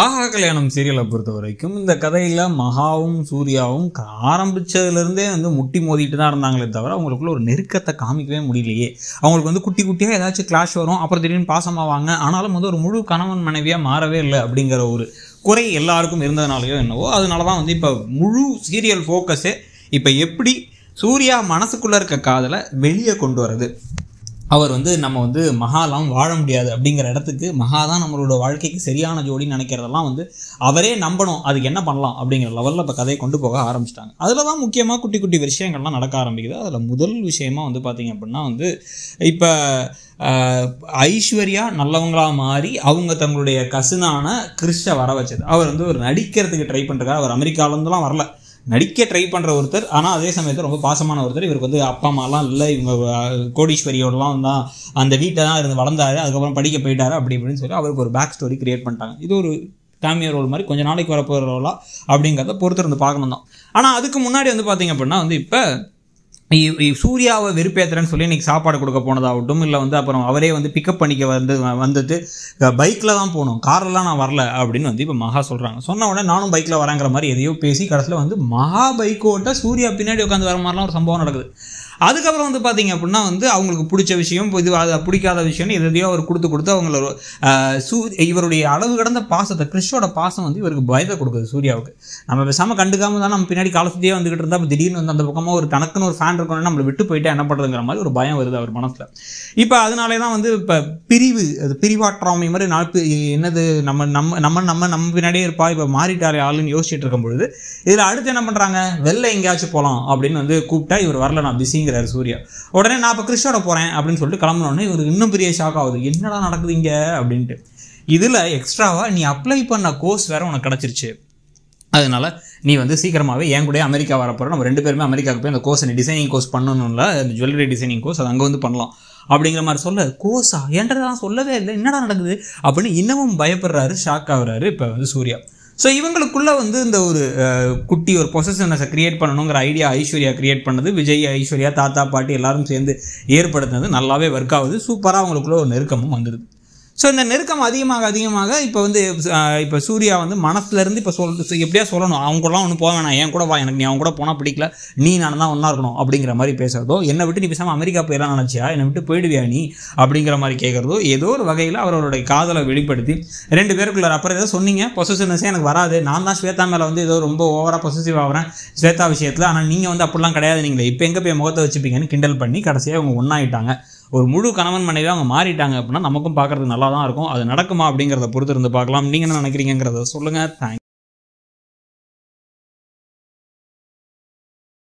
ஆஹா கல்யாணம் சீரியலை பொறுத்த வரைக்கும் இந்த கதையில் மகாவும் சூர்யாவும் ஆரம்பித்ததுலேருந்தே வந்து முட்டி மோதிட்டு தான் இருந்தாங்களே தவிர அவங்களுக்குள்ள ஒரு நெருக்கத்தை காமிக்கவே முடியலையே அவங்களுக்கு வந்து குட்டி குட்டியாக ஏதாச்சும் கிளாஷ் வரும் அப்புறம் திடீர்னு பாசமாவாங்க ஆனாலும் வந்து ஒரு முழு கணவன் மனைவியாக மாறவே இல்லை அப்படிங்கிற ஒரு குறை எல்லாருக்கும் இருந்ததுனாலையோ என்னவோ அதனால தான் வந்து இப்போ முழு சீரியல் ஃபோக்கஸே இப்போ எப்படி சூர்யா மனசுக்குள்ளே இருக்க காதலை வெளியே கொண்டு வரது அவர் வந்து நம்ம வந்து மகாலாம் வாழ முடியாது அப்படிங்கிற இடத்துக்கு மகா தான் நம்மளோட வாழ்க்கைக்கு சரியான ஜோடின்னு நினைக்கிறதெல்லாம் வந்து அவரே நம்பணும் அதுக்கு என்ன பண்ணலாம் அப்படிங்கிற லெவலில் இப்போ கதையை கொண்டு போக ஆரம்பிச்சிட்டாங்க அதில் தான் முக்கியமாக குட்டி குட்டி விஷயங்கள்லாம் நடக்க ஆரம்பிக்குது அதில் முதல் விஷயமா வந்து பார்த்திங்க அப்படின்னா வந்து இப்போ ஐஸ்வர்யா நல்லவங்களாக மாறி அவங்க தங்களுடைய கசினான கிறிஸ்டை வர வச்சது அவர் வந்து ஒரு நடிக்கிறதுக்கு ட்ரை பண்ணுறாரு அவர் அமெரிக்காவிலேருந்துலாம் வரல நடிக்க ட்ரை பண்ணுற ஒருத்தர் ஆனால் அதே சமயத்தில் ரொம்ப பாசமான ஒருத்தர் இவருக்கு வந்து அப்பா அம்மாலாம் இல்லை இவங்க கோடீஸ்வரியோடலாம் தான் அந்த வீட்டை தான் இருந்து வளர்ந்தாரு அதுக்கப்புறம் படிக்க போயிட்டார் அப்படி இப்படின்னு சொல்லி அவருக்கு ஒரு பேக் ஸ்டோரி கிரியேட் பண்ணிட்டாங்க இது ஒரு கேமியோ ரோல் மாதிரி கொஞ்சம் நாளைக்கு வரப்போகிற ரோலா அப்படிங்கிறத பொறுத்திருந்து பார்க்கணும் தான் ஆனால் அதுக்கு முன்னாடி வந்து பார்த்திங்க அப்படின்னா வந்து இப்போ சூர்யாவை வெறுப்பேத்துறேன்னு சொல்லி இன்றைக்கி சாப்பாடு கொடுக்க போனதாகட்டும் இல்லை வந்து அப்புறம் அவரே வந்து பிக்கப் பண்ணிக்க வந்து வந்துட்டு பைக்கில் தான் போகணும் கார்லலாம் நான் வரல அப்படின்னு வந்து இப்போ மகா சொல்கிறாங்க சொன்ன உடனே நானும் பைக்கில் வரேங்கிற மாதிரி எதையோ பேசி கடைசியில் வந்து மகா பைக்கோட்ட சூர்யா பின்னாடி உட்காந்து வர மாதிரிலாம் ஒரு சம்பவம் நடக்குது அதுக்கப்புறம் வந்து பார்த்தீங்க அப்படின்னா வந்து அவங்களுக்கு பிடிச்ச விஷயம் இது அதை பிடிக்காத விஷயம்னு எதையோ அவர் கொடுத்து கொடுத்து அவங்கள சூ இவருடைய அளவு கடந்த பாசத்தை கிறிஸ்டோட பாசம் வந்து இவருக்கு பயத்தை கொடுக்குது சூர்யாவுக்கு நம்ம பேசாமல் கண்டுக்காம தான் நம்ம பின்னாடி காலத்துலேயே வந்துகிட்டு இருந்தால் திடீர்னு வந்து அந்த பக்கமாக ஒரு தனக்குன்னு ஒரு ஃபேன் இருக்கணும்னு நம்மளை விட்டு போயிட்டா என்ன பண்ணுறதுங்கிற மாதிரி ஒரு பயம் வருது அவர் மனசில் இப்போ அதனாலே தான் வந்து இப்போ பிரிவு அது பிரிவாற்றாமை மாதிரி நாள் என்னது நம்ம நம்ம நம்ம நம்ம நம்ம பின்னாடியே இருப்பா இப்போ மாறிட்டாரே ஆளுன்னு யோசிச்சுட்டு இருக்கும் பொழுது இதில் அடுத்து என்ன பண்ணுறாங்க வெளில எங்கேயாச்சும் போகலாம் அப்படின்னு வந்து கூப்பிட்டா இவர் வரல நான் பிஸி அப்படிங்கிறாரு சூர்யா உடனே நான் இப்போ கிருஷ்ணோட போகிறேன் அப்படின்னு சொல்லிட்டு கிளம்புனோடனே இவருக்கு இன்னும் பெரிய ஷாக் ஆகுது என்னடா நடக்குது இங்கே அப்படின்ட்டு இதில் எக்ஸ்ட்ராவாக நீ அப்ளை பண்ண கோர்ஸ் வேறு உனக்கு கிடச்சிருச்சு அதனால நீ வந்து சீக்கிரமாகவே என் கூட அமெரிக்கா வரப்போகிற நம்ம ரெண்டு பேருமே அமெரிக்காவுக்கு போய் அந்த கோர்ஸ் டிசைனிங் கோர்ஸ் பண்ணணும்ல அந்த ஜுவல்லரி டிசைனிங் கோர்ஸ் அது அங்கே வந்து பண்ணலாம் அப்படிங்கிற மாதிரி சொல்ல கோர்ஸா என்றதான் சொல்லவே இல்லை என்னடா நடக்குது அப்படின்னு இன்னமும் பயப்படுறாரு ஷாக் ஆகுறாரு இப்போ வந்து சூர்யா ஸோ இவங்களுக்குள்ளே வந்து இந்த ஒரு குட்டி ஒரு பொசசிவ்னஸை கிரியேட் பண்ணணுங்கிற ஐடியா ஐஸ்வர்யா கிரியேட் பண்ணது விஜய் ஐஸ்வர்யா தாத்தா பாட்டி எல்லாரும் சேர்ந்து ஏற்படுத்தினது நல்லாவே ஒர்க் ஆகுது சூப்பராக அவங்களுக்குள்ள ஒரு நெருக்கமும் வந்துடுது ஸோ இந்த நெருக்கம் அதிகமாக அதிகமாக இப்போ வந்து இப்போ சூர்யா வந்து மனசுலேருந்து இப்போ சொல் எப்படியா சொல்லணும் அவங்க கூடலாம் ஒன்று போக வேணாம் என் கூட வா எனக்கு நீ அவங்க கூட போனால் பிடிக்கல நீ நான் தான் ஒன்றா இருக்கணும் அப்படிங்கிற மாதிரி பேசுகிறதோ என்னை விட்டு நீ பேசாமல் அமெரிக்கா போயிடலாம் நினச்சியா என்னை விட்டு போயிடுவியா நீ அப்படிங்கிற மாதிரி கேட்குறதோ ஏதோ ஒரு வகையில் அவரோட காதலை வெளிப்படுத்தி ரெண்டு பேருக்குள்ள அப்புறம் ஏதோ சொன்னீங்க பொசசிவ்னஸே எனக்கு வராது நான் தான் ஸ்வேதா மேலே வந்து ஏதோ ரொம்ப ஓவராக பொசசிவ் ஆகிறேன் ஸ்வேதா விஷயத்தில் ஆனால் நீங்கள் வந்து அப்படிலாம் கிடையாது நீங்களே இப்போ எங்கே போய் முகத்தை வச்சுப்பீங்கன்னு கிண்டல் பண்ணி கடைசியாக அவங்க ஒன்றாயிட்டாங்க ஒரு முழு கணவன் மனைவி அவங்க மாறிட்டாங்க அப்படின்னா நமக்கும் பார்க்குறது நல்லா தான் இருக்கும் அது நடக்குமா அப்படிங்கிறத பொறுத்து இருந்து பார்க்கலாம் நீங்கள் என்ன நினைக்கிறீங்கிறத சொல்லுங்கள் தேங்க்ஸ்